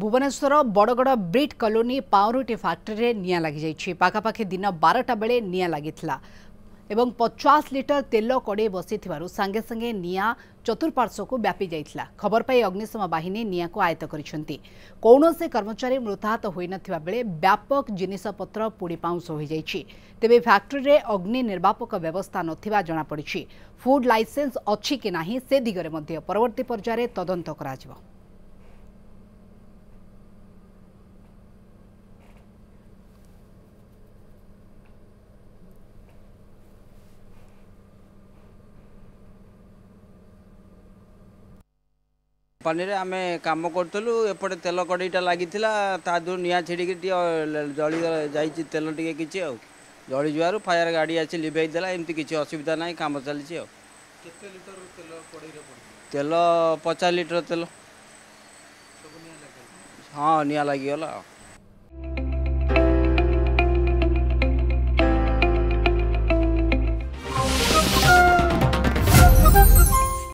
Bhubaneswar Badagada Brit colony ପାଉଁରୁଟି ଫ୍ୟାକ୍ଟ୍ରିରେ ନିଆଁ ଲାଗିଯାଇଛି ପାଖାପାଖି ଦିନ ବାରଟା ବେଳେ ନିଆଁ ଲାଗିଥିଲା ଏବଂ ପଚାଶ ଲିଟର ତେଲ କଡ଼େଇ ବସିଥିବାରୁ ସାଙ୍ଗେ ସାଙ୍ଗେ ନିଆଁ ଚତୁଃପାର୍ଶ୍ୱକୁ ବ୍ୟାପି ଯାଇଥିଲା ଖବର ପାଇ ଅଗ୍ନିଶମ ବାହିନୀ ନିଆଁକୁ ଆୟତ୍ତ କରିଛନ୍ତି କୌଣସି କର୍ମଚାରୀ ମୃତାହତ ହୋଇନଥିବା ବେଳେ ବ୍ୟାପକ ଜିନିଷପତ୍ର ପୋଡ଼ି ପାଉଁଶ ହୋଇଯାଇଛି ତେବେ ଫ୍ୟାକ୍ଟ୍ରିରେ ଅଗ୍ନି ନିର୍ବାପକ ବ୍ୟବସ୍ଥା ନଥିବା ଜଣାପଡ଼ିଛି ଫୁଡ୍ ଲାଇସେନ୍ସ ଅଛି କି ନାହିଁ ସେ ଦିଗରେ ମଧ୍ୟ ପରବର୍ତ୍ତୀ ପର୍ଯ୍ୟାୟରେ ତଦନ୍ତ କରାଯିବ панરે અમે કામ કરતલુ એ પડે તેલો કડી તા લાગી થા દો નિયા છડી ગી જળ જાઈ ચી તેલો ટી કે કીચ ઓ જળ જવાર ફાયર ગાડી આચી લી બે દલા એમતી કીચ અસુવિધા નહી કામ ચાલ ચી ઓ કેટલા લિટર તેલો પડે તેલો તેલો 50 લિટર તેલો હા નિયા લાગી હોલા